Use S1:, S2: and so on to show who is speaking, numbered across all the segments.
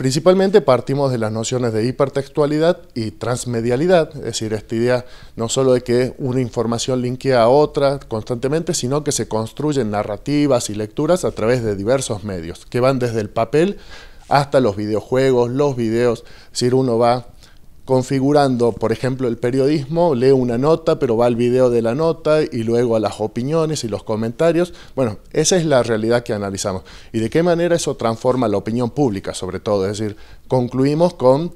S1: Principalmente partimos de las nociones de hipertextualidad y transmedialidad, es decir, esta idea no solo de que una información linkea a otra constantemente, sino que se construyen narrativas y lecturas a través de diversos medios, que van desde el papel hasta los videojuegos, los videos, Si uno va configurando, por ejemplo, el periodismo, lee una nota, pero va al video de la nota y luego a las opiniones y los comentarios. Bueno, esa es la realidad que analizamos. ¿Y de qué manera eso transforma la opinión pública, sobre todo? Es decir, concluimos con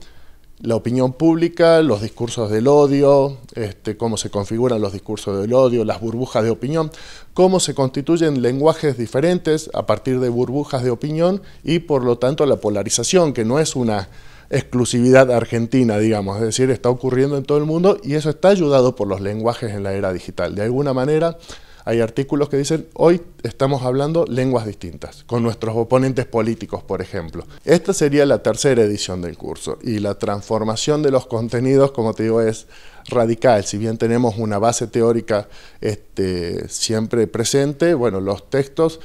S1: la opinión pública, los discursos del odio, este, cómo se configuran los discursos del odio, las burbujas de opinión, cómo se constituyen lenguajes diferentes a partir de burbujas de opinión y por lo tanto la polarización, que no es una exclusividad argentina, digamos, es decir, está ocurriendo en todo el mundo y eso está ayudado por los lenguajes en la era digital. De alguna manera, hay artículos que dicen, hoy estamos hablando lenguas distintas, con nuestros oponentes políticos, por ejemplo. Esta sería la tercera edición del curso y la transformación de los contenidos, como te digo, es radical. Si bien tenemos una base teórica este, siempre presente, bueno, los textos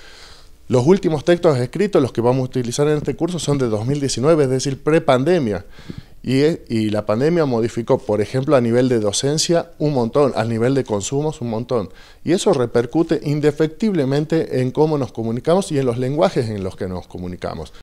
S1: los últimos textos escritos, los que vamos a utilizar en este curso, son de 2019, es decir, prepandemia. Y, y la pandemia modificó, por ejemplo, a nivel de docencia un montón, a nivel de consumos un montón. Y eso repercute indefectiblemente en cómo nos comunicamos y en los lenguajes en los que nos comunicamos.